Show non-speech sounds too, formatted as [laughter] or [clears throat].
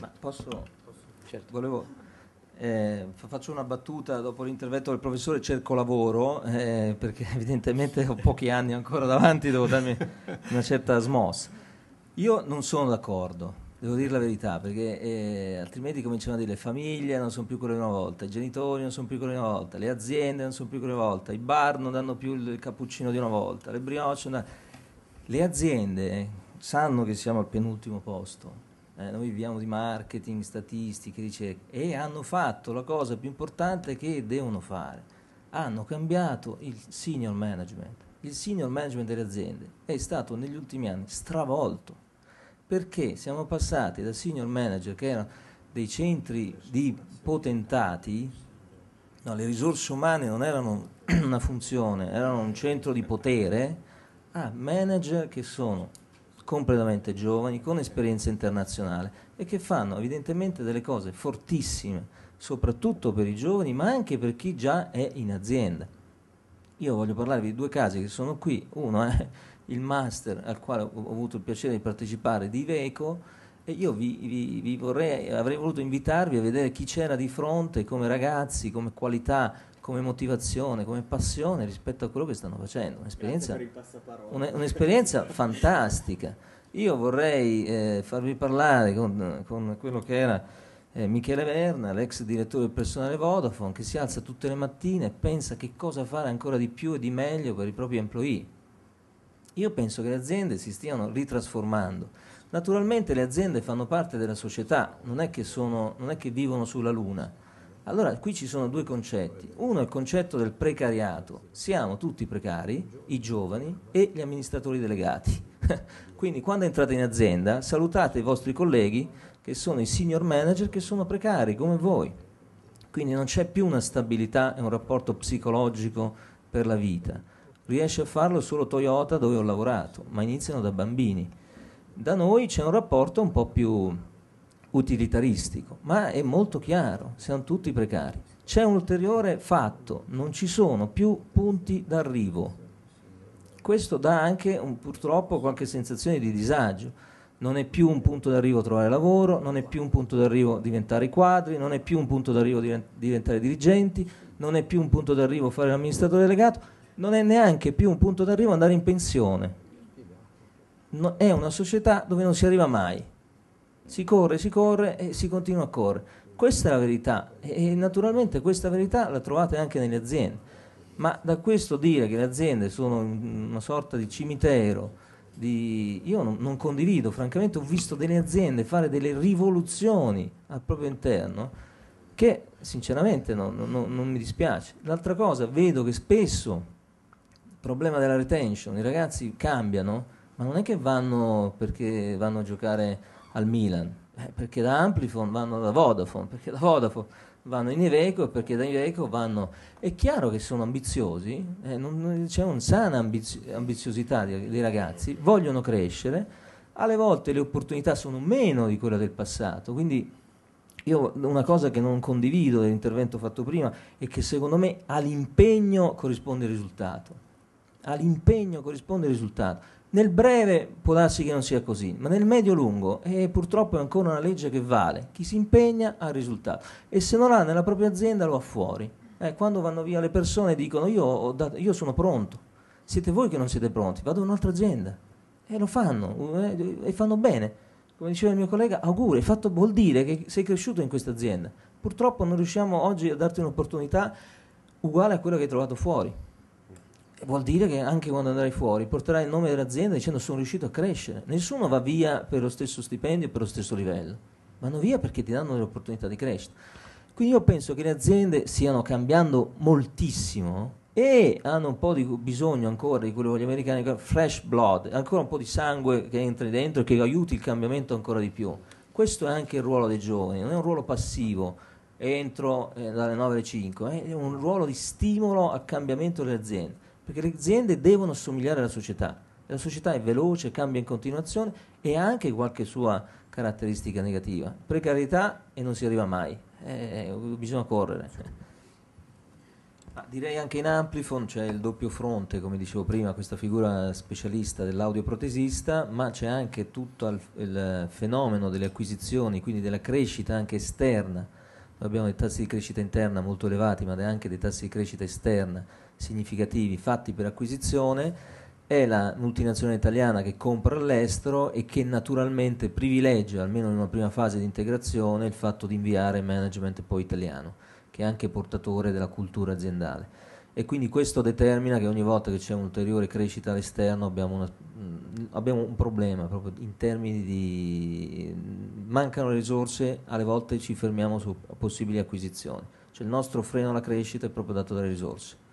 Ma posso? posso? Certo, volevo... Eh, faccio una battuta dopo l'intervento del professore, cerco lavoro eh, perché [laughs] evidentemente ho pochi anni ancora davanti, devo darmi una certa smossa. Io non sono d'accordo, devo dire la verità, perché eh, altrimenti cominciano a dire le famiglie non sono più quelle di una volta, i genitori non sono più quelle di una volta, le aziende non sono più quelle di una volta, i bar non danno più il cappuccino di una volta, le brioche non danno... Le aziende sanno che siamo al penultimo posto, eh, noi viviamo di marketing, statistiche, ricerche, e hanno fatto la cosa più importante che devono fare. Hanno cambiato il senior management. Il senior management delle aziende è stato negli ultimi anni stravolto perché siamo passati da senior manager che erano dei centri di potentati, no, le risorse umane non erano [clears throat] una funzione, erano un centro di potere, a manager che sono completamente giovani, con esperienza internazionale e che fanno evidentemente delle cose fortissime, soprattutto per i giovani, ma anche per chi già è in azienda. Io voglio parlarvi di due casi che sono qui. Uno è [laughs] il master al quale ho avuto il piacere di partecipare di Iveco e io vi, vi, vi vorrei, avrei voluto invitarvi a vedere chi c'era di fronte come ragazzi, come qualità come motivazione, come passione rispetto a quello che stanno facendo. Un'esperienza, un, un'esperienza [laughs] fantastica. Io vorrei eh, farvi parlare con, con, quello che era eh, Michele Verna, l'ex direttore del personale Vodafone, che si alza tutte le mattine e pensa che cosa fare ancora di più e di meglio per i propri employee. Io penso che le aziende si stiano ritrasformando. Naturalmente le aziende fanno parte della società, non è che, sono, non è che vivono sulla luna allora qui ci sono due concetti. Uno è il concetto del precariato. Siamo tutti precari, i giovani e gli amministratori delegati. [laughs] Quindi quando entrate in azienda salutate i vostri colleghi che sono i senior manager che sono precari come voi. Quindi non c'è più una stabilità e un rapporto psicologico per la vita. Riesce a farlo solo Toyota dove ho lavorato, ma iniziano da bambini. Da noi c'è un rapporto un po' più utilitaristico, ma è molto chiaro, siamo tutti precari. C'è un ulteriore fatto, non ci sono più punti d'arrivo. Questo dà anche un, purtroppo qualche sensazione di disagio. Non è più un punto d'arrivo trovare lavoro, non è più un punto d'arrivo diventare quadri, non è più un punto d'arrivo diventare dirigenti, non è più un punto d'arrivo fare l'amministratore delegato, non è neanche più un punto d'arrivo andare in pensione. No, è una società dove non si arriva mai si corre, si corre e si continua a correre. Questa è la verità e naturalmente questa verità la trovate anche nelle aziende. Ma da questo dire che le aziende sono una sorta di cimitero, di... io non, non, condivido, francamente ho visto delle aziende fare delle rivoluzioni al proprio interno che sinceramente no, no, no, non mi dispiace. L'altra cosa, vedo che spesso il problema della retention, i ragazzi cambiano, ma non è che vanno perché vanno a giocare al Milan? Eh, perché da Amplifon vanno da Vodafone, perché da Vodafone vanno in Iveco, perché da Iveco vanno... È chiaro che sono ambiziosi, eh, non, c'è una sana ambizio, ambiziosità dei ragazzi, vogliono crescere, alle volte le opportunità sono meno di quelle del passato, quindi io una cosa che non condivido dell'intervento fatto prima è che secondo me all'impegno corrisponde il risultato. All'impegno corrisponde il risultato. Nel breve può darsi che non sia così, ma nel medio-lungo è purtroppo ancora una legge che vale. Chi si impegna ha il risultato e se non ha nella propria azienda lo ha fuori. Eh, quando vanno via le persone dicono io, dato, io, sono pronto, siete voi che non siete pronti, vado in un'altra azienda. E lo fanno, eh, e fanno bene. Come diceva il mio collega, auguri, fatto, vuol dire che sei cresciuto in questa azienda. Purtroppo non riusciamo oggi a darti un'opportunità uguale a quella che hai trovato fuori vuol dire che anche quando andrai fuori porterai il nome dell'azienda dicendo sono riuscito a crescere. Nessuno va via per lo stesso stipendio e per lo stesso livello, vanno via perché ti danno l'opportunità di crescita. Quindi io penso che le aziende stiano cambiando moltissimo e hanno un po' di bisogno ancora di quello che gli americani chiamano fresh blood, ancora un po' di sangue che entri dentro e che aiuti il cambiamento ancora di più. Questo è anche il ruolo dei giovani, non è un ruolo passivo entro eh, dalle 9 alle 5, è un ruolo di stimolo al cambiamento delle aziende perché le aziende devono somigliare alla società. La società è veloce, cambia in continuazione e ha anche qualche sua caratteristica negativa. Precarietà e non si arriva mai, eh, eh bisogna correre. Ah, direi anche in Amplifon c'è il doppio fronte, come dicevo prima, questa figura specialista dell'audioprotesista, ma c'è anche tutto il, il fenomeno delle acquisizioni, quindi della crescita anche esterna. Noi abbiamo dei tassi di crescita interna molto elevati, ma anche dei tassi di crescita esterna significativi fatti per acquisizione, è la multinazionale italiana che compra all'estero e che naturalmente privilegia, almeno in una prima fase di integrazione, il fatto di inviare management poi italiano, che è anche portatore della cultura aziendale. E quindi questo determina che ogni volta che c'è un'ulteriore crescita all'esterno abbiamo, una, abbiamo un problema proprio in termini di mancano le risorse, alle volte ci fermiamo su possibili acquisizioni. Cioè il nostro freno alla crescita è proprio dato dalle risorse.